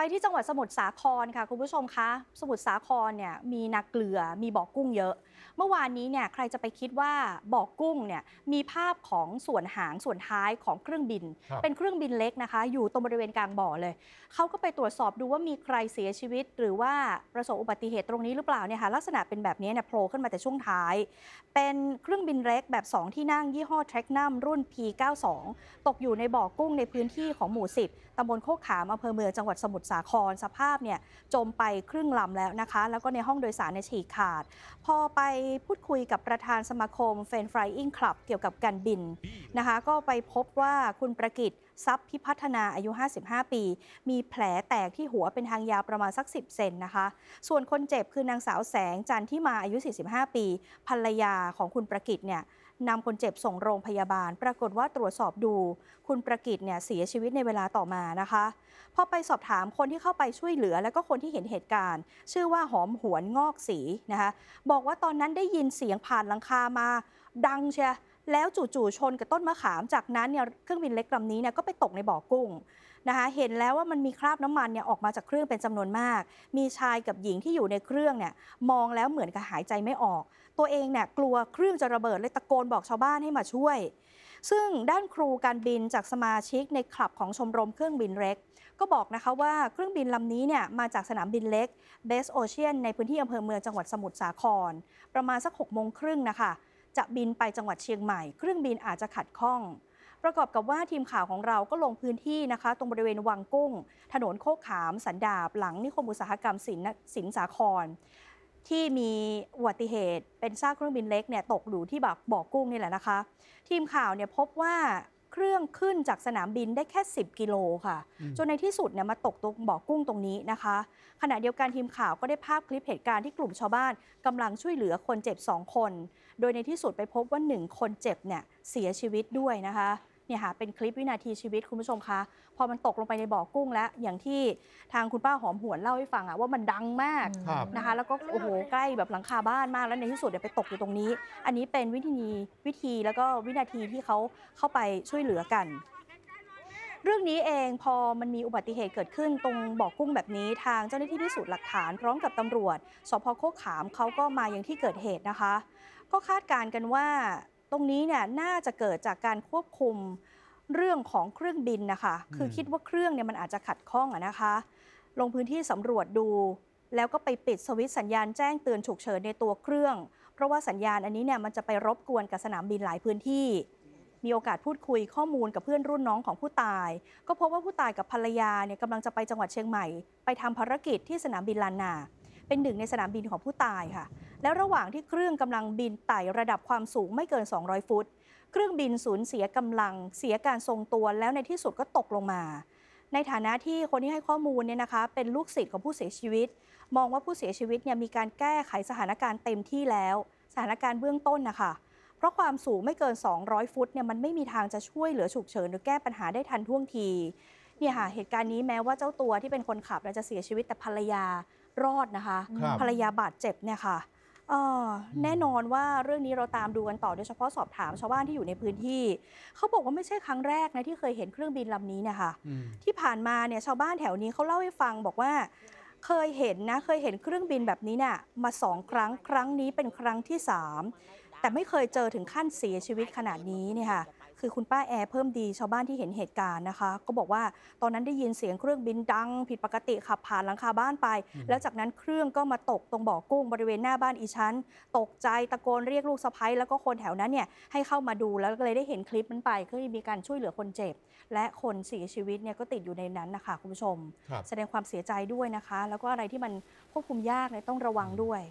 ไปที่จังหวัดสมุทรสาครค่ะคุณผู้ชมคะ สมุทรสาครเนี่ยมีนาเกลือมีบ่อกุ้งเยอะเมื่อวานนี้เนี่ยใครจะไปคิดว่าบ่อกุ้งเนี่ยมีภาพของส่วนหางส่วนท้ายของเครื่องบิน เป็นเครื่องบินเล็กนะคะ อยู่ตรงบริเวณกลางบ่อเลยเขาก็ไปตรวจสอบดูว่ามีใครเสียชีวิต หรือว่าประสบอุบัติเหตุตรงนี้หรือเปล่าเนี่ยค่ะลักษณะเป็นแบบนี้เนี่ยโผล่ขึ้นมาแต่ช่วงท้าย เป็นเครื่องบินเล็กแบบ 2 ที่นั่งยี่ห้อแทร็กนัมรุ่น P92 ตกอยู่ในบ่อกุ้งในพื้นที่ของหมู่ 10ตำบลโคกขามอำเภอเมืองจังหวัดสมุทรสาครสภาพเนี่ยจมไปครึ่งลำแล้วนะคะแล้วก็ในห้องโดยสารในฉีกขาด พอไปพูดคุยกับประธานสมาคมเฟนฟรายอิงคลับเกี่ยวกับการบินนะคะก็ไปพบว่าคุณประกิตทรัพย์พิพัฒนาอายุ 55 ปี มีแผลแตกที่หัวเป็นทางยาวประมาณสัก 10 เซนนะคะส่วนคนเจ็บคือนางสาวแสงจันที่มาอายุ 45 ปี ภรรยาของคุณประกิตเนี่ยนำคนเจ็บส่งโรงพยาบาล ปรากฏว่าตรวจสอบดูคุณประกิตเนี่ยเสียชีวิตในเวลาต่อมานะคะพอไปสอบถามคนที่เข้าไปช่วยเหลือและก็คนที่เห็นเหตุการณ์ ชื่อว่าหอมหวนงอกสีนะคะ บอกว่าตอนนั้นได้ยินเสียงผ่านหลังคามาดังเชียแล้วจู่ๆชนกับต้นมะขามจากนั้นเนี่ยเครื่องบินเล็กลำนี้เนี่ยก็ไปตกในบ่อกุ้งนะคะเห็นแล้วว่ามันมีคราบน้ำมันเนี่ยออกมาจากเครื่องเป็นจำนวนมาก มีชายกับหญิงที่อยู่ในเครื่องเนี่ยมองแล้วเหมือนกับหายใจไม่ออก ตัวเองเนี่ยกลัวเครื่องจะระเบิดเลยตะโกนบอกชาวบ้านให้มาช่วย ซึ่งด้านครูการบินจากสมาชิกในคลับของชมรมเครื่องบินเล็ก ก็บอกนะคะว่าเครื่องบินลำนี้เนี่ยมาจากสนามบินเล็กเบสโอเชียนในพื้นที่อำเภอเมืองจังหวัดสมุทรสาคร ประมาณสัก6กโมงครึ่งนะคะจะบินไปจังหวัดเชียงใหม่ เครื่องบินอาจจะขัดข้องประกอบกับว่าทีมข่าวของเราก็ลงพื้นที่นะคะ ตรงบริเวณวังกุ้ง ถนนโคกขาม สันดาบ หลังนิคมอุตสาหกรรมสินสินสาคร ที่มีอุบัติเหตุ เป็นซากเครื่องบินเล็กเนี่ยตกอยู่ที่แบบบ่อกุ้งนี่แหละนะคะ ทีมข่าวเนี่ยพบว่าเครื่องขึ้นจากสนามบินได้แค่ 10 กิโลค่ะ จนในที่สุดเนี่ยมาตกตรงบ่อกุ้งตรงนี้นะคะ ขณะเดียวกันทีมข่าวก็ได้ภาพคลิปเหตุการณ์ที่กลุ่มชาวบ้านกำลังช่วยเหลือคนเจ็บ 2 คน โดยในที่สุดไปพบว่า 1 คนเจ็บเนี่ยเสียชีวิตด้วยนะคะเนี่ยค่ะเป็นคลิปวินาทีชีวิตคุณผู้ชมคะพอมันตกลงไปในบ่อกุ้งแล้วอย่างที่ทางคุณป้าหอมหวนเล่าให้ฟังอะว่ามันดังมากนะคะแล้วก็โอ้โหใกล้แบบหลังคาบ้านมาก แล้วในที่สุดเดี๋ยวไปตกอยู่ตรงนี้ อันนี้เป็นวิธีวิธีแล้วก็วินาทีที่เขาเข้าไปช่วยเหลือกัน เรื่องนี้เองพอมันมีอุบัติเหตุเกิดขึ้นตรงบ่อกุ้งแบบนี้ ทางเจ้าหน้าที่พิสูจน์หลักฐานพร้อมกับตำรวจสพโคกขามเขาก็มาอย่างที่เกิดเหตุนะคะ ก็คาดการณ์กันว่าตรงนี้เนี่ยน่าจะเกิดจากการควบคุมเรื่องของเครื่องบินนะคะคือคิดว่าเครื่องเนี่ยมันอาจจะขัดข้องอะนะคะ ลงพื้นที่สำรวจดู แล้วก็ไปปิดสวิตสัญญาณแจ้งเตือนฉุกเฉินในตัวเครื่อง เพราะว่าสัญญาณอันนี้เนี่ยมันจะไปรบกวนกับสนามบินหลายพื้นที่ มีโอกาสพูดคุยข้อมูลกับเพื่อนรุ่นน้องของผู้ตาย ก็พบว่าผู้ตายกับภรรยาเนี่ยกำลังจะไปจังหวัดเชียงใหม่ ไปทำภารกิจที่สนามบินลานนาเป็นหนึ่งในสนามบินของผู้ตายค่ะ แล้วระหว่างที่เครื่องกำลังบินไต่ระดับความสูงไม่เกิน 200 ฟุต เครื่องบินสูญเสียกำลังเสียการทรงตัว แล้วในที่สุดก็ตกลงมา ในฐานะที่คนที่ให้ข้อมูลเนี่ยนะคะ เป็นลูกศิษย์ของผู้เสียชีวิต มองว่าผู้เสียชีวิตเนี่ยมีการแก้ไขสถานการณ์เต็มที่แล้ว สถานการณ์เบื้องต้นนะคะ เพราะความสูงไม่เกิน 200 ฟุตเนี่ยมันไม่มีทางจะช่วยเหลือฉุกเฉินหรือแก้ปัญหาได้ทันท่วงที เนี่ยค่ะเหตุการณ์นี้แม้ว่าเจ้าตัวที่เป็นคนขับจะเสียชีวิตแต่ภรรยารอดนะคะ ภรรยาบาดเจ็บเนี่ยค่ะ แน่นอนว่าเรื่องนี้เราตามดูกันต่อโดยเฉพาะสอบถามชาวบ้านที่อยู่ในพื้นที่ เขาบอกว่าไม่ใช่ครั้งแรกนะที่เคยเห็นเครื่องบินลำนี้เนี่ยค่ะที่ผ่านมาเนี่ยชาวบ้านแถวนี้เขาเล่าให้ฟังบอกว่า เคยเห็นนะ เคยเห็นเครื่องบินแบบนี้เนี่ยมาสองครั้ง ครั้งนี้เป็นครั้งที่สามแต่ไม่เคยเจอถึงขั้นเสียชีวิตขนาดนี้เนี่ยค่ะคือคุณป้าแอร์เพิ่มดีชาวบ้านที่เห็นเหตุการณ์นะคะก็บอกว่าตอนนั้นได้ยินเสียงเครื่องบินดัง ผิดปกติขับผ่านหลังคาบ้านไป แล้วจากนั้นเครื่องก็มาตกตรงบ่อกุ้งบริเวณหน้าบ้านอีชั้น ตกใจตะโกนเรียกลูกสะพ้ยแล้วก็คนแถวนั้นเนี่ยให้เข้ามาดูแล้วก็เลยได้เห็นคลิปมันไปก็มีการช่วยเหลือคนเจ็บ และคนเสียชีวิตเนี่ยก็ติดอยู่ในนั้นนะคะคุณผู้ชม แสดงความเสียใจด้วยนะคะ แล้วก็อะไรที่มันควบคุมยากเนี่ยต้องระวังด้วย